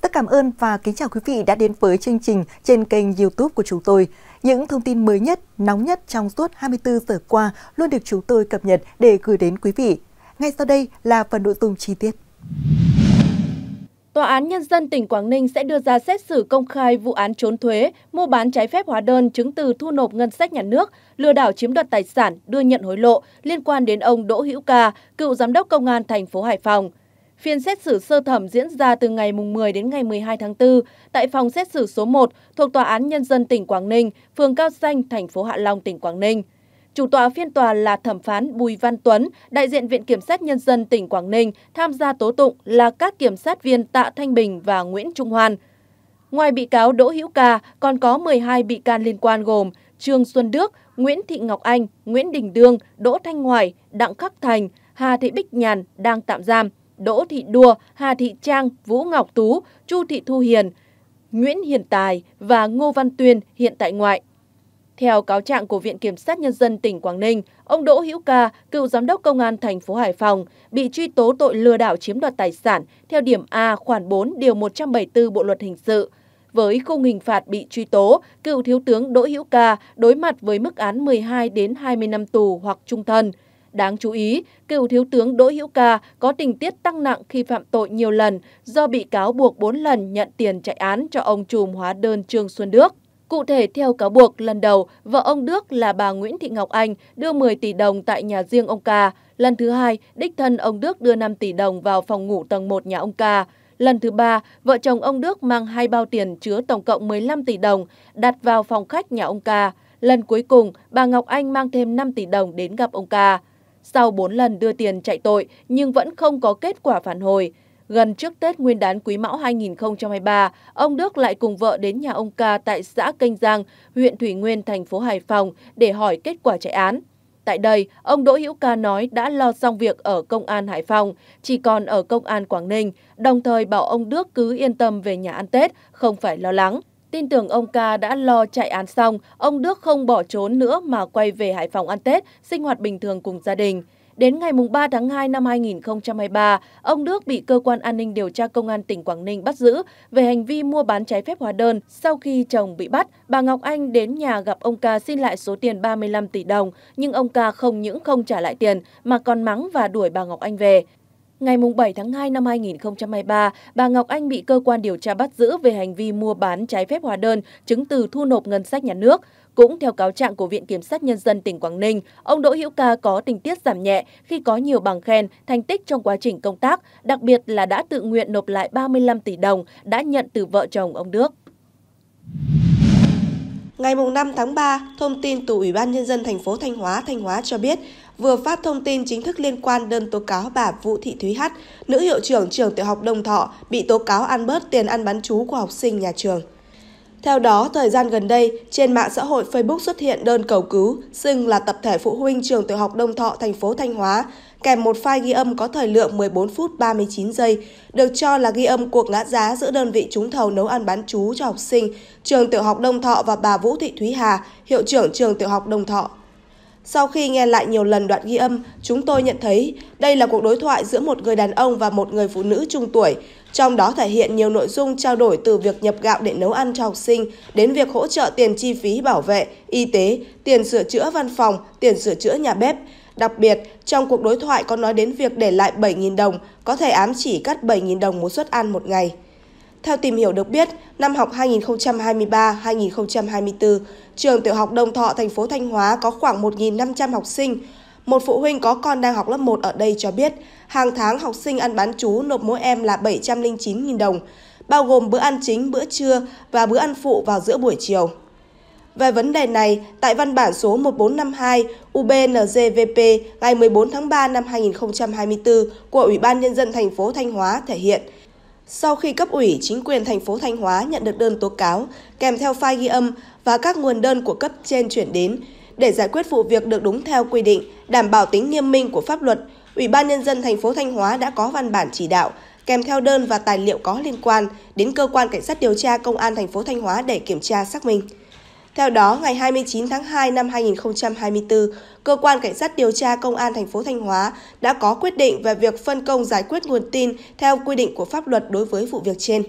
tất cảm ơn và kính chào quý vị đã đến với chương trình trên kênh YouTube của chúng tôi. Những thông tin mới nhất, nóng nhất trong suốt 24 giờ qua luôn được chúng tôi cập nhật để gửi đến quý vị. Ngay sau đây là phần nội dung chi tiết. Tòa án Nhân dân tỉnh Quảng Ninh sẽ đưa ra xét xử công khai vụ án trốn thuế, mua bán trái phép hóa đơn, chứng từ thu nộp ngân sách nhà nước, lừa đảo chiếm đoạt tài sản, đưa nhận hối lộ liên quan đến ông Đỗ Hữu Ca, cựu giám đốc công an thành phố Hải Phòng. Phiên xét xử sơ thẩm diễn ra từ ngày 10 đến ngày 12 tháng 4 tại phòng xét xử số 1 thuộc Tòa án Nhân dân tỉnh Quảng Ninh, phường Cao Xanh, thành phố Hạ Long, tỉnh Quảng Ninh. Chủ tòa phiên tòa là thẩm phán Bùi Văn Tuấn, đại diện Viện Kiểm sát Nhân dân tỉnh Quảng Ninh, tham gia tố tụng là các kiểm sát viên Tạ Thanh Bình và Nguyễn Trung Hoan. Ngoài bị cáo Đỗ Hữu Ca, còn có 12 bị can liên quan gồm Trương Xuân Đức, Nguyễn Thị Ngọc Anh, Nguyễn Đình Dương, Đỗ Thanh Hoài, Đặng Khắc Thành, Hà Thị Bích Nhàn đang tạm giam. Đỗ Thị Đua, Hà Thị Trang, Vũ Ngọc Tú, Chu Thị Thu Hiền, Nguyễn Hiền Tài và Ngô Văn Tuyên hiện tại ngoại. Theo cáo trạng của Viện Kiểm sát Nhân dân tỉnh Quảng Ninh, ông Đỗ Hữu Ca, cựu giám đốc công an thành phố Hải Phòng, bị truy tố tội lừa đảo chiếm đoạt tài sản theo điểm A khoản 4 điều 174 Bộ luật hình sự. Với khung hình phạt bị truy tố, cựu thiếu tướng Đỗ Hữu Ca đối mặt với mức án 12 đến 20 năm tù hoặc trung thân. Đáng chú ý, cựu thiếu tướng Đỗ Hữu Ca có tình tiết tăng nặng khi phạm tội nhiều lần do bị cáo buộc 4 lần nhận tiền chạy án cho ông trùm hóa đơn Trương Xuân Đức. Cụ thể, theo cáo buộc, lần đầu, vợ ông Đức là bà Nguyễn Thị Ngọc Anh đưa 10 tỷ đồng tại nhà riêng ông Ca. Lần thứ hai, đích thân ông Đức đưa 5 tỷ đồng vào phòng ngủ tầng 1 nhà ông Ca. Lần thứ ba, vợ chồng ông Đức mang hai bao tiền chứa tổng cộng 15 tỷ đồng đặt vào phòng khách nhà ông Ca. Lần cuối cùng, bà Ngọc Anh mang thêm 5 tỷ đồng đến gặp ông Ca. Sau 4 lần đưa tiền chạy tội nhưng vẫn không có kết quả phản hồi. Gần trước Tết Nguyên đán Quý Mão 2023, ông Đức lại cùng vợ đến nhà ông Ca tại xã Canh Giang, huyện Thủy Nguyên, thành phố Hải Phòng để hỏi kết quả chạy án. Tại đây, ông Đỗ Hữu Ca nói đã lo xong việc ở Công an Hải Phòng, chỉ còn ở Công an Quảng Ninh, đồng thời bảo ông Đức cứ yên tâm về nhà ăn Tết, không phải lo lắng. Tin tưởng ông ca đã lo chạy án xong, ông Đức không bỏ trốn nữa mà quay về Hải Phòng ăn Tết, sinh hoạt bình thường cùng gia đình. Đến ngày 3 tháng 2 năm 2023, ông Đức bị cơ quan an ninh điều tra công an tỉnh Quảng Ninh bắt giữ về hành vi mua bán trái phép hóa đơn. Sau khi chồng bị bắt, bà Ngọc Anh đến nhà gặp ông ca xin lại số tiền 35 tỷ đồng, nhưng ông ca không những không trả lại tiền mà còn mắng và đuổi bà Ngọc Anh về. Ngày 7 tháng 2 năm 2023, bà Ngọc Anh bị cơ quan điều tra bắt giữ về hành vi mua bán trái phép hóa đơn, chứng từ thu nộp ngân sách nhà nước. Cũng theo cáo trạng của Viện Kiểm sát Nhân dân tỉnh Quảng Ninh, ông Đỗ Hữu Ca có tình tiết giảm nhẹ khi có nhiều bằng khen, thành tích trong quá trình công tác, đặc biệt là đã tự nguyện nộp lại 35 tỷ đồng đã nhận từ vợ chồng ông Đức. Ngày 5 tháng 3, thông tin từ Ủy ban Nhân dân thành phố Thanh Hóa, Thanh Hóa cho biết vừa phát thông tin chính thức liên quan đơn tố cáo bà Vũ Thị Thúy Hát, nữ hiệu trưởng trường tiểu học Đông Thọ, bị tố cáo ăn bớt tiền ăn bán chú của học sinh nhà trường. Theo đó, thời gian gần đây, trên mạng xã hội Facebook xuất hiện đơn cầu cứu, xưng là tập thể phụ huynh trường tiểu học Đông Thọ, thành phố Thanh Hóa, kèm một file ghi âm có thời lượng 14 phút 39 giây, được cho là ghi âm cuộc ngã giá giữa đơn vị trúng thầu nấu ăn bán chú cho học sinh, trường tiểu học Đông Thọ và bà Vũ Thị Thúy Hà, hiệu trưởng trường tiểu học Đông Thọ. Sau khi nghe lại nhiều lần đoạn ghi âm, chúng tôi nhận thấy đây là cuộc đối thoại giữa một người đàn ông và một người phụ nữ trung tuổi, trong đó thể hiện nhiều nội dung trao đổi từ việc nhập gạo để nấu ăn cho học sinh đến việc hỗ trợ tiền chi phí bảo vệ, y tế, tiền sửa chữa văn phòng, tiền sửa chữa nhà bếp. Đặc biệt, trong cuộc đối thoại có nói đến việc để lại 7.000 đồng, có thể ám chỉ cắt 7.000 đồng một suất ăn một ngày. Theo tìm hiểu được biết, năm học 2023-2024, trường tiểu học Đông Thọ, thành phố Thanh Hóa có khoảng 1.500 học sinh. Một phụ huynh có con đang học lớp 1 ở đây cho biết, hàng tháng học sinh ăn bán chú nộp mỗi em là 709.000 đồng, bao gồm bữa ăn chính, bữa trưa và bữa ăn phụ vào giữa buổi chiều. Về vấn đề này, tại văn bản số 1452 UBNGVP ngày 14 tháng 3 năm 2024 của Ủy ban Nhân dân thành phố Thanh Hóa thể hiện – sau khi cấp ủy chính quyền thành phố Thanh Hóa nhận được đơn tố cáo kèm theo file ghi âm và các nguồn đơn của cấp trên chuyển đến, để giải quyết vụ việc được đúng theo quy định, đảm bảo tính nghiêm minh của pháp luật, Ủy ban nhân dân thành phố Thanh Hóa đã có văn bản chỉ đạo kèm theo đơn và tài liệu có liên quan đến cơ quan cảnh sát điều tra công an thành phố Thanh Hóa để kiểm tra xác minh. Theo đó, ngày 29 tháng 2 năm 2024, cơ quan cảnh sát điều tra công an thành phố Thanh Hóa đã có quyết định về việc phân công giải quyết nguồn tin theo quy định của pháp luật đối với vụ việc trên.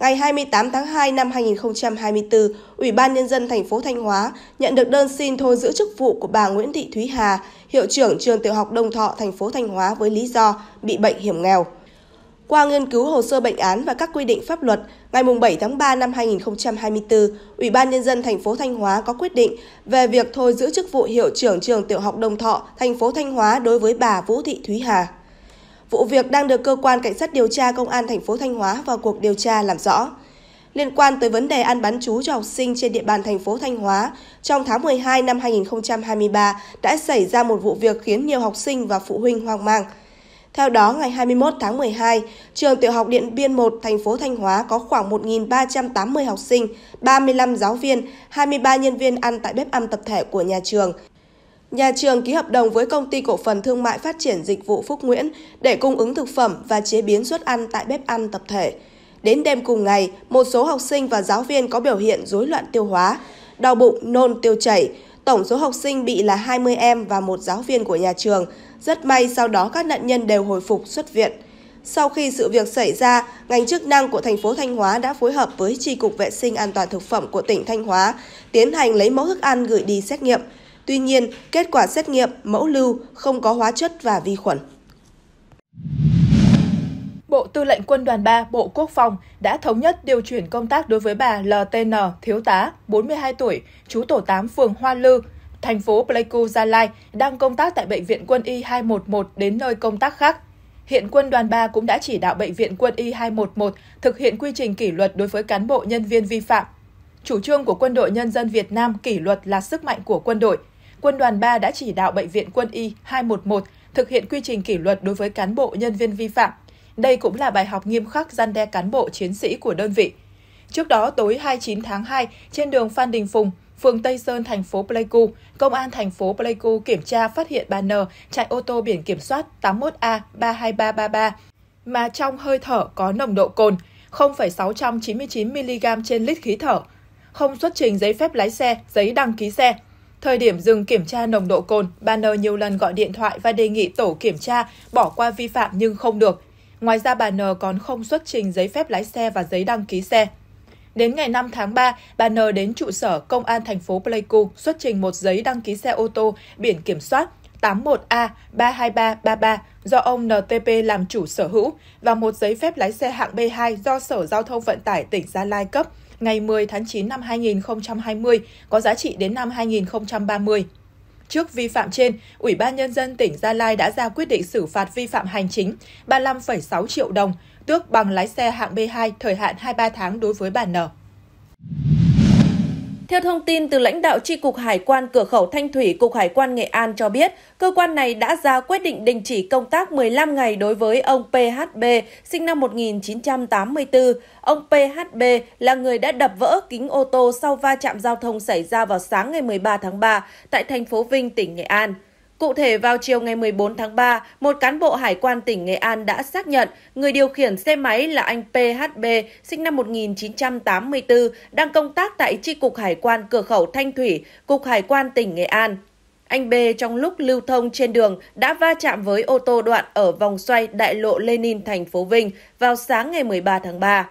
Ngày 28 tháng 2 năm 2024, Ủy ban nhân dân thành phố Thanh Hóa nhận được đơn xin thôi giữ chức vụ của bà Nguyễn Thị Thúy Hà, hiệu trưởng trường tiểu học Đông Thọ thành phố Thanh Hóa với lý do bị bệnh hiểm nghèo. Qua nghiên cứu hồ sơ bệnh án và các quy định pháp luật, ngày 7 tháng 3 năm 2024, Ủy ban Nhân dân thành phố Thanh Hóa có quyết định về việc thôi giữ chức vụ hiệu trưởng trường tiểu học Đồng Thọ, thành phố Thanh Hóa đối với bà Vũ Thị Thúy Hà. Vụ việc đang được cơ quan cảnh sát điều tra công an thành phố Thanh Hóa vào cuộc điều tra làm rõ. Liên quan tới vấn đề ăn bán chú cho học sinh trên địa bàn thành phố Thanh Hóa, trong tháng 12 năm 2023 đã xảy ra một vụ việc khiến nhiều học sinh và phụ huynh hoang mang – theo đó, ngày 21 tháng 12, trường tiểu học Điện Biên 1, thành phố Thanh Hóa có khoảng 1.380 học sinh, 35 giáo viên, 23 nhân viên ăn tại bếp ăn tập thể của nhà trường. Nhà trường ký hợp đồng với công ty cổ phần thương mại phát triển dịch vụ Phúc Nguyễn để cung ứng thực phẩm và chế biến suất ăn tại bếp ăn tập thể. Đến đêm cùng ngày, một số học sinh và giáo viên có biểu hiện rối loạn tiêu hóa, đau bụng, nôn tiêu chảy, Tổng số học sinh bị là 20 em và một giáo viên của nhà trường. Rất may sau đó các nạn nhân đều hồi phục xuất viện. Sau khi sự việc xảy ra, ngành chức năng của thành phố Thanh Hóa đã phối hợp với Tri Cục Vệ sinh An toàn Thực phẩm của tỉnh Thanh Hóa tiến hành lấy mẫu thức ăn gửi đi xét nghiệm. Tuy nhiên, kết quả xét nghiệm, mẫu lưu không có hóa chất và vi khuẩn. Bộ Tư lệnh Quân đoàn 3 Bộ Quốc phòng đã thống nhất điều chuyển công tác đối với bà LTN, thiếu tá, 42 tuổi, chú tổ 8 phường Hoa Lư, thành phố Pleiku, Gia Lai, đang công tác tại Bệnh viện Quân y 211 đến nơi công tác khác. Hiện Quân đoàn 3 cũng đã chỉ đạo Bệnh viện Quân y 211 thực hiện quy trình kỷ luật đối với cán bộ nhân viên vi phạm. Chủ trương của Quân đội Nhân dân Việt Nam kỷ luật là sức mạnh của quân đội. Quân đoàn 3 đã chỉ đạo Bệnh viện Quân y 211 thực hiện quy trình kỷ luật đối với cán bộ nhân viên vi phạm đây cũng là bài học nghiêm khắc gian đe cán bộ chiến sĩ của đơn vị. Trước đó, tối 29 tháng 2, trên đường Phan Đình Phùng, phường Tây Sơn, thành phố Pleiku, công an thành phố Pleiku kiểm tra phát hiện banner chạy ô tô biển kiểm soát 81A32333 mà trong hơi thở có nồng độ cồn 0,699mg trên lít khí thở, không xuất trình giấy phép lái xe, giấy đăng ký xe. Thời điểm dừng kiểm tra nồng độ cồn, banner nhiều lần gọi điện thoại và đề nghị tổ kiểm tra bỏ qua vi phạm nhưng không được. Ngoài ra bà N còn không xuất trình giấy phép lái xe và giấy đăng ký xe. Đến ngày 5 tháng 3, bà N đến trụ sở Công an thành phố Pleiku xuất trình một giấy đăng ký xe ô tô biển kiểm soát 81A32333 do ông NTP làm chủ sở hữu và một giấy phép lái xe hạng B2 do Sở Giao thông Vận tải tỉnh Gia Lai cấp ngày 10 tháng 9 năm 2020 có giá trị đến năm 2030. Trước vi phạm trên, Ủy ban Nhân dân tỉnh Gia Lai đã ra quyết định xử phạt vi phạm hành chính 35,6 triệu đồng, tước bằng lái xe hạng B2 thời hạn 23 tháng đối với bà N. Theo thông tin từ lãnh đạo Tri Cục Hải quan Cửa khẩu Thanh Thủy, Cục Hải quan Nghệ An cho biết, cơ quan này đã ra quyết định đình chỉ công tác 15 ngày đối với ông PHB, sinh năm 1984. Ông PHB là người đã đập vỡ kính ô tô sau va chạm giao thông xảy ra vào sáng ngày 13 tháng 3 tại thành phố Vinh, tỉnh Nghệ An. Cụ thể, vào chiều ngày 14 tháng 3, một cán bộ hải quan tỉnh Nghệ An đã xác nhận người điều khiển xe máy là anh PHB, sinh năm 1984, đang công tác tại Tri Cục Hải quan Cửa khẩu Thanh Thủy, Cục Hải quan tỉnh Nghệ An. Anh B trong lúc lưu thông trên đường đã va chạm với ô tô đoạn ở vòng xoay đại lộ Lenin thành phố Vinh vào sáng ngày 13 tháng 3.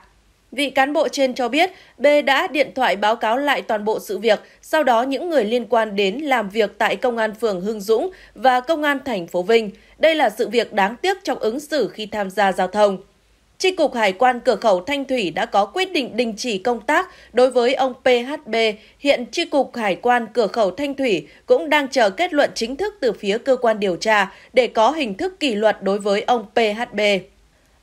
Vị cán bộ trên cho biết B đã điện thoại báo cáo lại toàn bộ sự việc, sau đó những người liên quan đến làm việc tại Công an phường Hưng Dũng và Công an thành phố Vinh. Đây là sự việc đáng tiếc trong ứng xử khi tham gia giao thông. Tri Cục Hải quan Cửa khẩu Thanh Thủy đã có quyết định đình chỉ công tác đối với ông PHB. Hiện Tri Cục Hải quan Cửa khẩu Thanh Thủy cũng đang chờ kết luận chính thức từ phía cơ quan điều tra để có hình thức kỷ luật đối với ông PHB.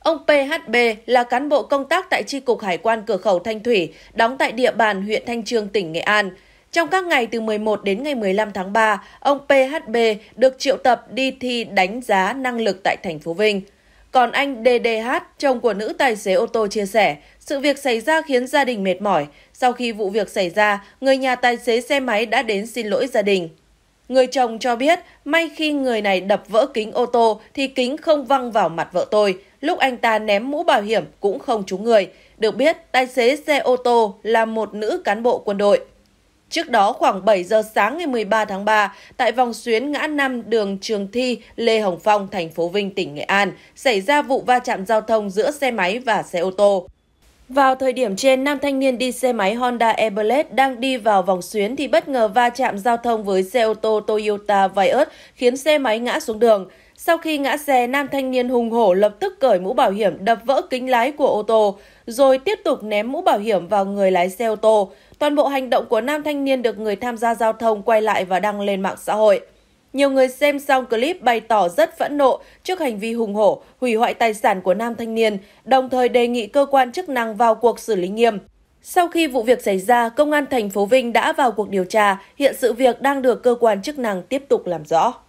Ông PHB là cán bộ công tác tại Tri Cục Hải quan Cửa khẩu Thanh Thủy, đóng tại địa bàn huyện Thanh Trương, tỉnh Nghệ An. Trong các ngày từ 11 đến ngày 15 tháng 3, ông PHB được triệu tập đi thi đánh giá năng lực tại thành phố Vinh. Còn anh DDH, chồng của nữ tài xế ô tô chia sẻ, sự việc xảy ra khiến gia đình mệt mỏi. Sau khi vụ việc xảy ra, người nhà tài xế xe máy đã đến xin lỗi gia đình. Người chồng cho biết, may khi người này đập vỡ kính ô tô thì kính không văng vào mặt vợ tôi. Lúc anh ta ném mũ bảo hiểm cũng không trúng người. Được biết, tài xế xe ô tô là một nữ cán bộ quân đội. Trước đó khoảng 7 giờ sáng ngày 13 tháng 3, tại vòng xuyến ngã năm đường Trường Thi, Lê Hồng Phong, thành phố Vinh, tỉnh Nghệ An, xảy ra vụ va chạm giao thông giữa xe máy và xe ô tô. Vào thời điểm trên, nam thanh niên đi xe máy Honda Everlet đang đi vào vòng xuyến thì bất ngờ va chạm giao thông với xe ô tô Toyota Vios khiến xe máy ngã xuống đường. Sau khi ngã xe, nam thanh niên hùng hổ lập tức cởi mũ bảo hiểm đập vỡ kính lái của ô tô, rồi tiếp tục ném mũ bảo hiểm vào người lái xe ô tô. Toàn bộ hành động của nam thanh niên được người tham gia giao thông quay lại và đăng lên mạng xã hội. Nhiều người xem xong clip bày tỏ rất phẫn nộ trước hành vi hùng hổ, hủy hoại tài sản của nam thanh niên, đồng thời đề nghị cơ quan chức năng vào cuộc xử lý nghiêm. Sau khi vụ việc xảy ra, Công an thành phố Vinh đã vào cuộc điều tra, hiện sự việc đang được cơ quan chức năng tiếp tục làm rõ.